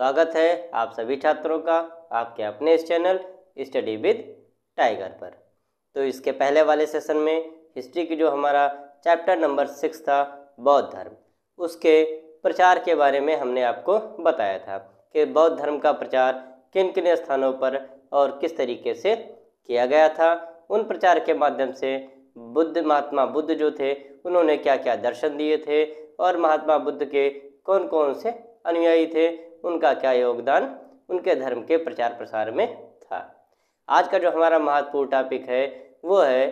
स्वागत है आप सभी छात्रों का आपके अपने इस चैनल स्टडी विद टाइगर पर तो इसके पहले वाले सेशन में हिस्ट्री की जो हमारा चैप्टर नंबर सिक्स था बौद्ध धर्म उसके प्रचार के बारे में हमने आपको बताया था कि बौद्ध धर्म का प्रचार किन किन स्थानों पर और किस तरीके से किया गया था उन प्रचार के माध्यम से बुद्ध महात्मा बुद्ध जो थे उन्होंने क्या क्या दर्शन दिए थे और महात्मा बुद्ध के कौन कौन से अनुयायी थे उनका क्या योगदान उनके धर्म के प्रचार प्रसार में था आज का जो हमारा महत्वपूर्ण टॉपिक है वो है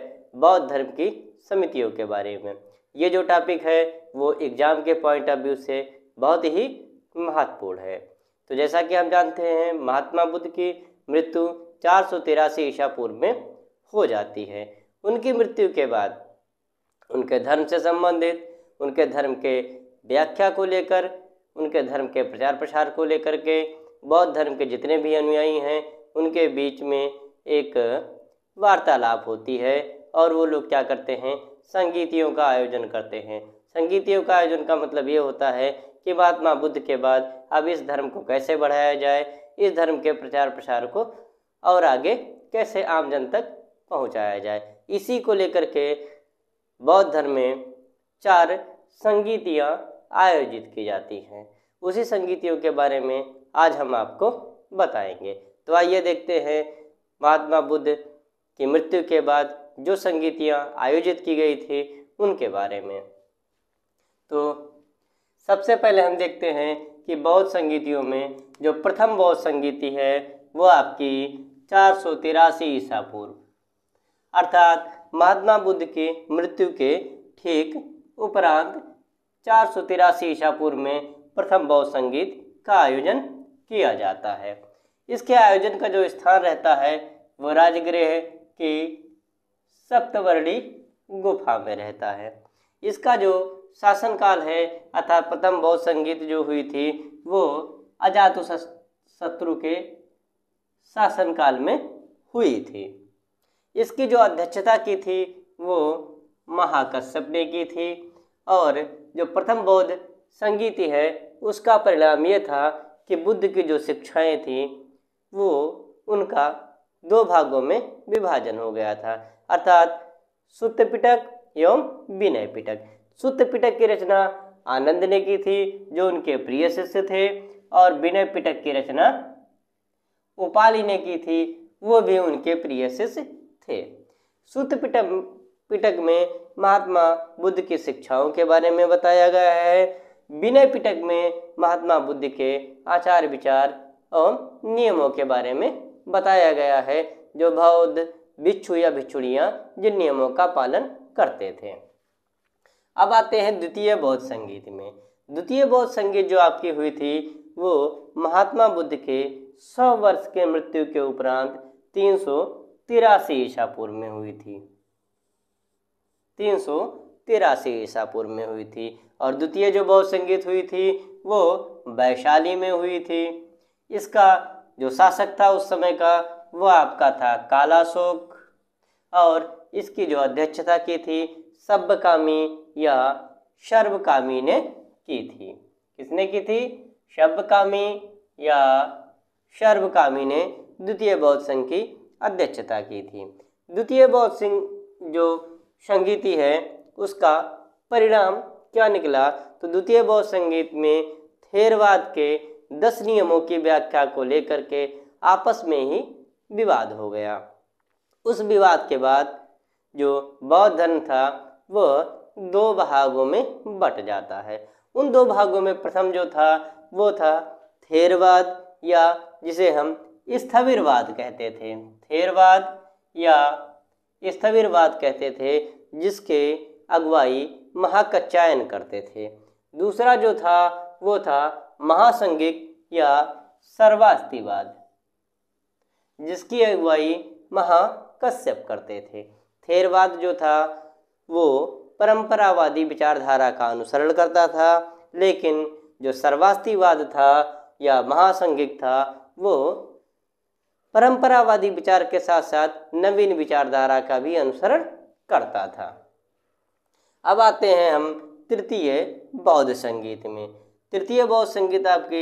बौद्ध धर्म की समितियों के बारे में ये जो टॉपिक है वो एग्ज़ाम के पॉइंट ऑफ व्यू से बहुत ही महत्वपूर्ण है तो जैसा कि हम जानते हैं महात्मा बुद्ध की मृत्यु चार सौ तिरासी ईसा पूर्व में हो जाती है उनकी मृत्यु के बाद उनके धर्म से संबंधित उनके धर्म के व्याख्या को लेकर उनके धर्म के प्रचार प्रसार को लेकर के बौद्ध धर्म के जितने भी अनुयायी हैं उनके बीच में एक वार्तालाप होती है और वो लोग क्या करते हैं संगीतियों का आयोजन करते हैं संगीतियों का आयोजन का मतलब ये होता है कि महात्मा बुद्ध के बाद अब इस धर्म को कैसे बढ़ाया जाए इस धर्म के प्रचार प्रसार को और आगे कैसे आम जन तक पहुंचाया जाए इसी को लेकर के बौद्ध धर्म में चार संगीतियाँ आयोजित की जाती हैं उसी संगीतियों के बारे में आज हम आपको बताएंगे तो आइए देखते हैं महात्मा बुद्ध की मृत्यु के बाद जो संगीतियाँ आयोजित की गई थी उनके बारे में तो सबसे पहले हम देखते हैं कि बौद्ध संगीतियों में जो प्रथम बौद्ध संगीति है वो आपकी चार सौ तिरासी ईसा पूर्व अर्थात महात्मा बुद्ध की मृत्यु के ठीक उपरांत चार सौ तिरासी ईशापुर में प्रथम बहु संगीत का आयोजन किया जाता है इसके आयोजन का जो स्थान रहता है वह राजगृह की सप्तवर्णी गुफा में रहता है इसका जो शासनकाल है अर्थात प्रथम बौद्ध संगीत जो हुई थी वो अजात शत्रु के शासनकाल में हुई थी इसकी जो अध्यक्षता की थी वो महाकश्यप ने की थी और जो प्रथम बौद्ध संगीति है उसका परिणाम यह था कि बुद्ध की जो शिक्षाएं थीं वो उनका दो भागों में विभाजन हो गया था अर्थात सुत्त पिटक एवं विनय पिटक सुत्त पिटक की रचना आनंद ने की थी जो उनके प्रिय शिष्य थे और विनय पिटक की रचना उपाली ने की थी वो भी उनके प्रिय शिष्य थे सुत्त पिटक पिटक में महात्मा बुद्ध की शिक्षाओं के बारे में बताया गया है विनय पिटक में महात्मा बुद्ध के आचार विचार एवं नियमों के बारे में बताया गया है जो बौद्ध भिक्षु या भिक्षुड़िया जिन नियमों का पालन करते थे अब आते हैं द्वितीय बौद्ध संगीत में द्वितीय बौद्ध संगीत जो आपकी हुई थी वो महात्मा बुद्ध के सौ वर्ष के मृत्यु के उपरांत तीन सौ तिरासी ईसा पूर्व में हुई थी तीन सौ तिरासी ईसा पूर्व में हुई थी और द्वितीय जो बौद्ध संगीत हुई थी वो वैशाली में हुई थी इसका जो शासक था उस समय का वह आपका था कालाशोक और इसकी जो अध्यक्षता की थी सब्बकामी या शर्वकामी ने की थी किसने की थी कामी या शर्वकामी ने द्वितीय बौद्ध संघ की अध्यक्षता की थी द्वितीय बौद्ध सिंह जो संगीति है उसका परिणाम क्या निकला तो द्वितीय बौद्ध संगीत में थेरवाद के दस नियमों की व्याख्या को लेकर के आपस में ही विवाद हो गया उस विवाद के बाद जो बौद्ध धर्म था वह दो भागों में बट जाता है उन दो भागों में प्रथम जो था वो था थेरवाद या जिसे हम स्थविरवाद कहते थे थेरवाद या स्थविरवाद कहते थे जिसके अगुवाई महाकच्चायन करते थे दूसरा जो था वो था महासंगिक या सर्वास्तिवाद जिसकी अगुवाई महाकश्यप करते थे थेरवाद जो था वो परंपरावादी विचारधारा का अनुसरण करता था लेकिन जो सर्वास्तिवाद था या महासंगिक था वो परंपरावादी विचार के साथ साथ नवीन विचारधारा का भी अनुसरण करता था अब आते हैं हम तृतीय बौद्ध संगीत में तृतीय बौद्ध संगीत आपकी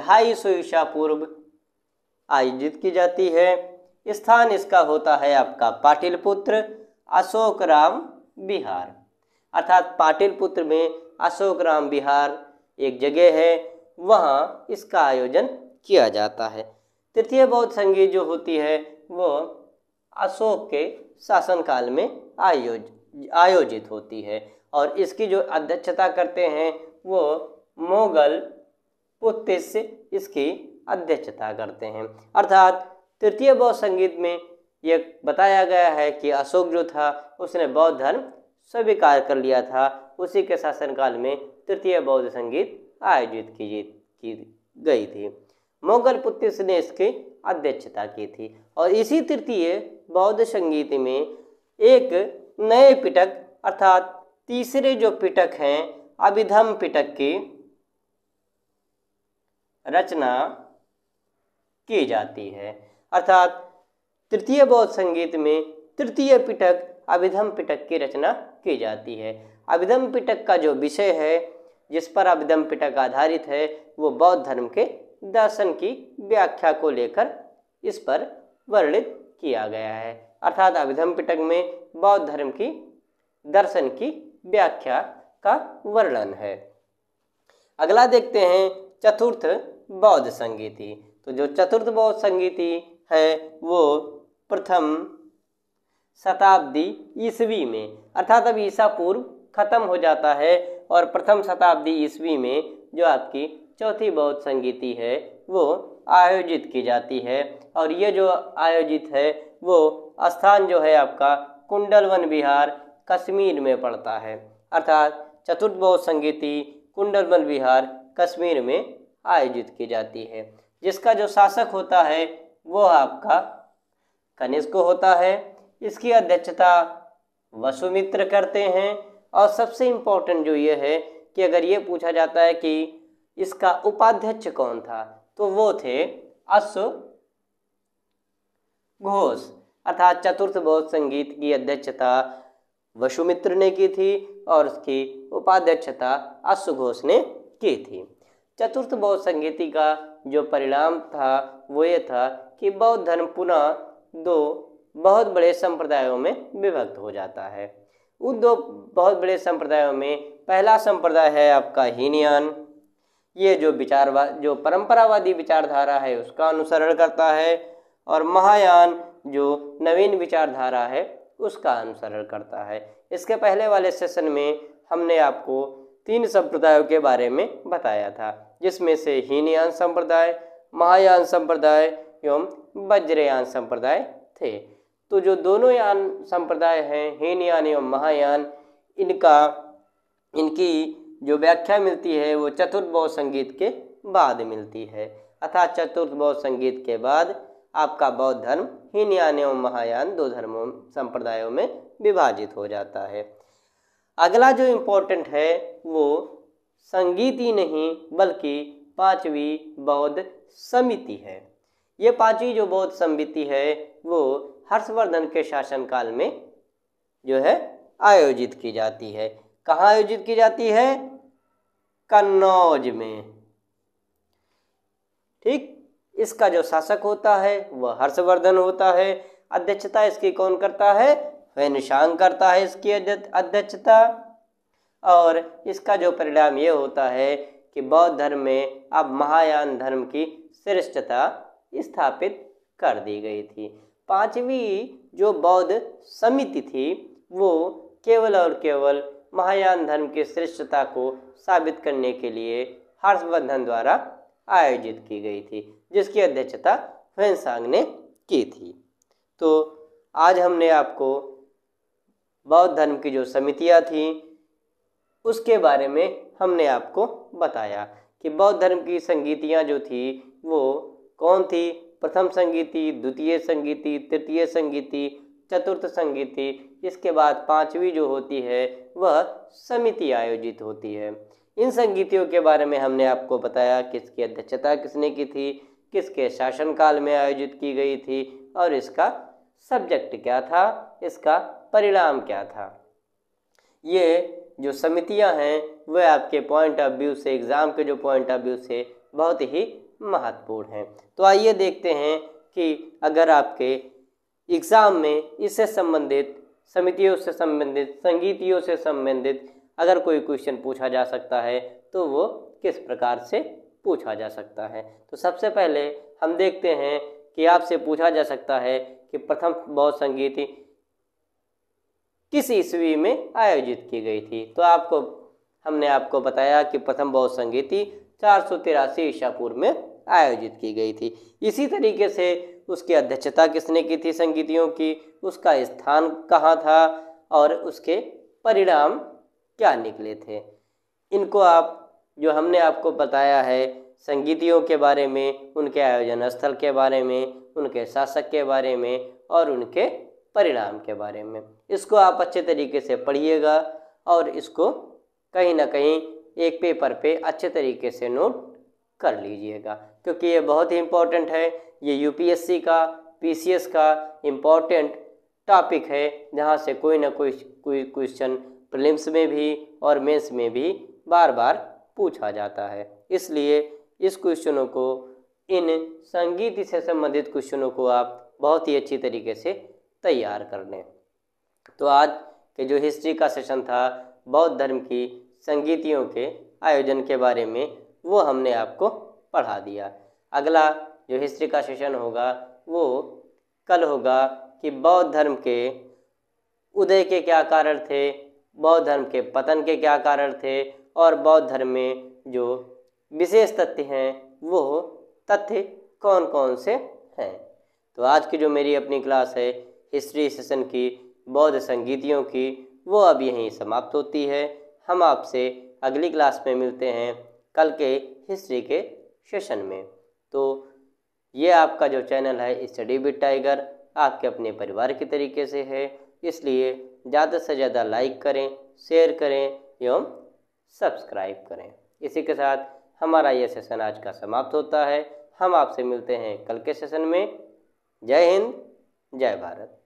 ढाई सौ ईशा पूर्व आयोजित की जाती है स्थान इसका होता है आपका पाटिलपुत्र अशोक राम बिहार अर्थात पाटिलपुत्र में अशोक राम बिहार एक जगह है वहाँ इसका आयोजन किया जाता है तृतीय बौद्ध संधि जो होती है वो अशोक के शासनकाल में आयोज आयोजित होती है और इसकी जो अध्यक्षता करते हैं वो मोगल पुतिस्य इसकी अध्यक्षता करते हैं अर्थात तृतीय बौद्ध संगीत में ये बताया गया है कि अशोक जो था उसने बौद्ध धर्म स्वीकार कर लिया था उसी के शासनकाल में तृतीय बौद्ध संगीत आयोजित की गई थी मोगल पुत्र ने इसकी अध्यक्षता की थी और इसी तृतीय बौद्ध संगीत में एक नए पिटक अर्थात तीसरे जो पिटक हैं अभिधम पिटक की रचना की जाती है अर्थात तृतीय बौद्ध संगीत में तृतीय पिटक अभिधम पिटक की रचना की जाती है अभिधम पिटक का जो विषय है जिस पर अभिधम पिटक आधारित है वो बौद्ध धर्म के दर्शन की व्याख्या को लेकर इस पर वर्णित किया गया है अर्थात अभिधम पिटक में बौद्ध धर्म की दर्शन की व्याख्या का वर्णन है अगला देखते हैं चतुर्थ बौद्ध संगीति तो जो चतुर्थ बौद्ध संगीति है वो प्रथम शताब्दी ईस्वी में अर्थात अब ईसा पूर्व खत्म हो जाता है और प्रथम शताब्दी ईस्वी में जो आपकी चौथी बौद्ध संगीति है वो आयोजित की जाती है और ये जो आयोजित है वो स्थान जो है आपका कुंडलवन विहार कश्मीर में पड़ता है अर्थात चतुर्थ बौद्ध संगीति कुंडलवन विहार कश्मीर में आयोजित की जाती है जिसका जो शासक होता है वो आपका कनिष्क होता है इसकी अध्यक्षता वसुमित्र करते हैं और सबसे इम्पोर्टेंट जो ये है कि अगर ये पूछा जाता है कि इसका उपाध्यक्ष कौन था तो वो थे अश्व घोष अर्थात चतुर्थ बौद्ध संगीत की अध्यक्षता वसुमित्र ने की थी और उसकी उपाध्यक्षता अश्व घोष ने की थी चतुर्थ बौद्ध संगीति का जो परिणाम था वो ये था कि बौद्ध धर्म पुनः दो बहुत बड़े संप्रदायों में विभक्त हो जाता है उन दो बहुत बड़े संप्रदायों में पहला संप्रदाय है आपका हीनयान ये जो विचारवाद जो परंपरावादी विचारधारा है उसका अनुसरण करता है और महायान जो नवीन विचारधारा है उसका अनुसरण करता है इसके पहले वाले सेशन में हमने आपको तीन संप्रदायों के बारे में बताया था जिसमें से हीनयान संप्रदाय महायान संप्रदाय एवं वज्रयान संप्रदाय थे तो जो दोनों यान संप्रदाय हैं हीनयान एवं महायान इनका इनकी जो व्याख्या मिलती है वो बौद्ध संगीत के बाद मिलती है अर्थात बौद्ध संगीत के बाद आपका बौद्ध धर्म यान एवं महायान दो धर्मों संप्रदायों में विभाजित हो जाता है अगला जो इम्पोर्टेंट है वो संगीत ही नहीं बल्कि पांचवी बौद्ध समिति है ये पांचवी जो बौद्ध समिति है वो हर्षवर्धन के शासनकाल में जो है आयोजित की जाती है कहाँ आयोजित की जाती है कन्नौज में ठीक इसका जो शासक होता है वह हर्षवर्धन होता है अध्यक्षता इसकी कौन करता है फैनशांग करता है इसकी अध्यक्षता और इसका जो परिणाम ये होता है कि बौद्ध धर्म में अब महायान धर्म की श्रेष्ठता स्थापित कर दी गई थी पांचवी जो बौद्ध समिति थी वो केवल और केवल महायान धर्म की श्रेष्ठता को साबित करने के लिए हर्षवर्धन द्वारा आयोजित की गई थी जिसकी अध्यक्षता फेंसांग ने की थी तो आज हमने आपको बौद्ध धर्म की जो समितियाँ थी उसके बारे में हमने आपको बताया कि बौद्ध धर्म की संगीतियाँ जो थी वो कौन थी प्रथम संगीति द्वितीय संगीति तृतीय संगीति चतुर्थ संगीति इसके बाद पांचवी जो होती है वह समिति आयोजित होती है इन संगीतियों के बारे में हमने आपको बताया किसकी अध्यक्षता किसने की थी किसके शासनकाल में आयोजित की गई थी और इसका सब्जेक्ट क्या था इसका परिणाम क्या था ये जो समितियां हैं वह आपके पॉइंट ऑफ व्यू से एग्ज़ाम के जो पॉइंट ऑफ व्यू से बहुत ही महत्वपूर्ण हैं तो आइए देखते हैं कि अगर आपके एग्ज़ाम में इससे संबंधित समितियों से संबंधित संगीतियों से संबंधित अगर कोई क्वेश्चन पूछा जा सकता है तो वो किस प्रकार से पूछा जा सकता है तो सबसे पहले हम देखते हैं कि आपसे पूछा जा सकता है कि प्रथम बौद्ध संगीति किस ईस्वी में आयोजित की गई थी तो आपको हमने आपको बताया कि प्रथम बौद्ध संगीति चार सौ तिरासी ईसा पूर्व में आयोजित की गई थी इसी तरीके से उसकी अध्यक्षता किसने की थी संगीतियों की उसका स्थान कहाँ था और उसके परिणाम क्या निकले थे इनको आप जो हमने आपको बताया है संगीतियों के बारे में उनके आयोजन स्थल के बारे में उनके शासक के बारे में और उनके परिणाम के बारे में इसको आप अच्छे तरीके से पढ़िएगा और इसको कहीं ना कहीं एक पेपर पे अच्छे तरीके से नोट कर लीजिएगा क्योंकि ये बहुत ही इम्पोर्टेंट है ये यूपीएससी का पीसीएस का इम्पोर्टेंट टॉपिक है जहाँ से कोई ना कोई कोई क्वेश्चन प्रिलिम्स में भी और मेंस में भी बार बार पूछा जाता है इसलिए इस क्वेश्चनों को इन संगीत से संबंधित क्वेश्चनों को आप बहुत ही अच्छी तरीके से तैयार कर लें तो आज के जो हिस्ट्री का सेशन था बौद्ध धर्म की संगीतियों के आयोजन के बारे में वो हमने आपको पढ़ा दिया अगला जो हिस्ट्री का सेशन होगा वो कल होगा कि बौद्ध धर्म के उदय के क्या कारण थे बौद्ध धर्म के पतन के क्या कारण थे और बौद्ध धर्म में जो विशेष तथ्य हैं वो तथ्य कौन कौन से हैं तो आज की जो मेरी अपनी क्लास है हिस्ट्री सेशन की बौद्ध संगीतियों की वो अब यहीं समाप्त होती है हम आपसे अगली क्लास में मिलते हैं कल के हिस्ट्री के सेशन में तो ये आपका जो चैनल है स्टडी विद टाइगर आपके अपने परिवार के तरीके से है इसलिए ज़्यादा से ज़्यादा लाइक करें शेयर करें एवं सब्सक्राइब करें इसी के साथ हमारा ये सेशन आज का समाप्त होता है हम आपसे मिलते हैं कल के सेशन में जय हिंद जय भारत